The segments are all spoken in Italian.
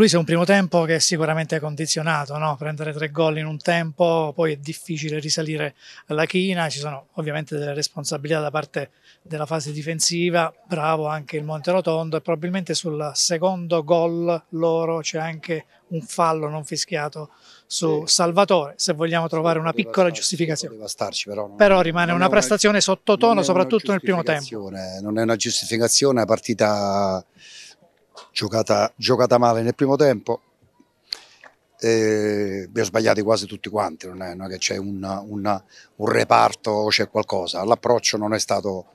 Lui se un primo tempo che è sicuramente condizionato, no? prendere tre gol in un tempo, poi è difficile risalire alla china, ci sono ovviamente delle responsabilità da parte della fase difensiva, bravo anche il Monterotondo e probabilmente sul secondo gol loro c'è anche un fallo non fischiato su Salvatore, se vogliamo trovare una piccola starci, giustificazione. Starci, però, non, però, rimane una prestazione sottotono, soprattutto nel primo tempo. Non è una giustificazione, è partita giocata, giocata male nel primo tempo, abbiamo sbagliato quasi tutti quanti, non è, non è che c'è un, un, un reparto o c'è qualcosa, l'approccio non è stato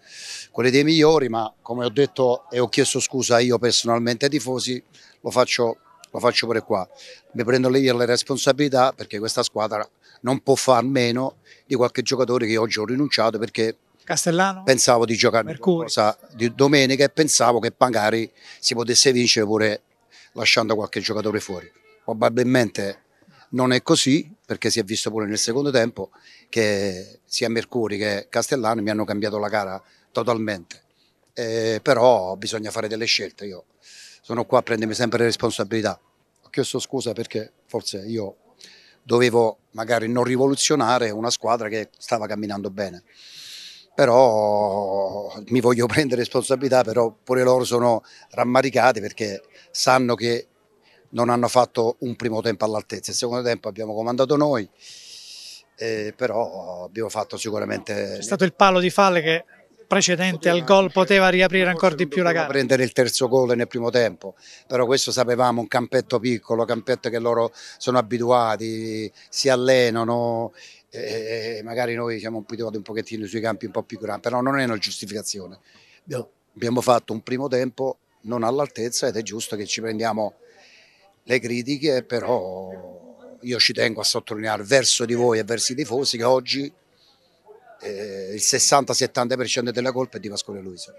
quello dei migliori, ma come ho detto e ho chiesto scusa io personalmente ai tifosi, lo faccio, lo faccio pure qua, mi prendo le mie responsabilità perché questa squadra non può far meno di qualche giocatore che oggi ho rinunciato perché Castellano? Pensavo di giocare qualcosa di domenica e pensavo che magari si potesse vincere pure lasciando qualche giocatore fuori. Probabilmente non è così perché si è visto pure nel secondo tempo che sia Mercuri che Castellano mi hanno cambiato la gara totalmente. Eh, però bisogna fare delle scelte, io sono qua a prendermi sempre le responsabilità. Ho chiesto scusa perché forse io dovevo magari non rivoluzionare una squadra che stava camminando bene però mi voglio prendere responsabilità, però pure loro sono rammaricati perché sanno che non hanno fatto un primo tempo all'altezza, il secondo tempo abbiamo comandato noi, eh, però abbiamo fatto sicuramente... C'è stato il palo di falle che precedente al gol poteva riaprire ancora di più la gara. Prendere il terzo gol nel primo tempo, però questo sapevamo, un campetto piccolo, campetto che loro sono abituati, si allenano eh, eh, eh, magari noi siamo abituati un pochettino sui campi un po' più grandi, però non è una giustificazione. Abbiamo fatto un primo tempo non all'altezza ed è giusto che ci prendiamo le critiche, però io ci tengo a sottolineare verso di voi e verso i tifosi che oggi eh, il 60-70% della colpa è di Pasquale Luisa.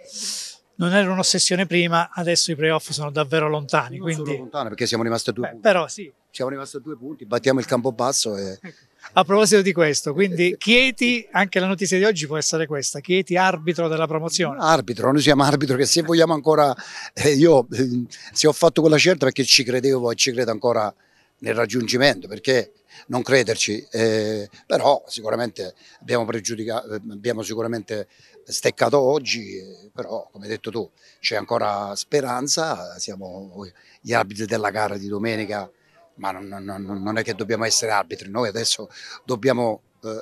Non era un'ossessione prima, adesso i playoff sono davvero lontani. Non quindi... sono lontani perché siamo rimasti a due Beh, punti. Però sì. Siamo rimasti a due punti, battiamo il campo basso e... Ecco a proposito di questo, quindi Chieti, anche la notizia di oggi può essere questa, Chieti arbitro della promozione. Arbitro, noi siamo arbitro che se vogliamo ancora, eh, io eh, se ho fatto quella scelta perché ci credevo e ci credo ancora nel raggiungimento, perché non crederci, eh, però sicuramente abbiamo pregiudicato, eh, abbiamo sicuramente steccato oggi, eh, però come hai detto tu c'è ancora speranza, siamo gli arbitri della gara di domenica ma non, non, non, è che dobbiamo essere arbitri, noi adesso dobbiamo eh, eh,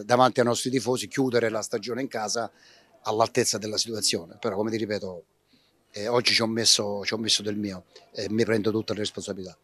eh, davanti ai nostri tifosi chiudere la stagione in casa all'altezza della situazione, però come ti ripeto eh, oggi ci ho, messo, ci ho messo del mio e mi prendo tutte le responsabilità.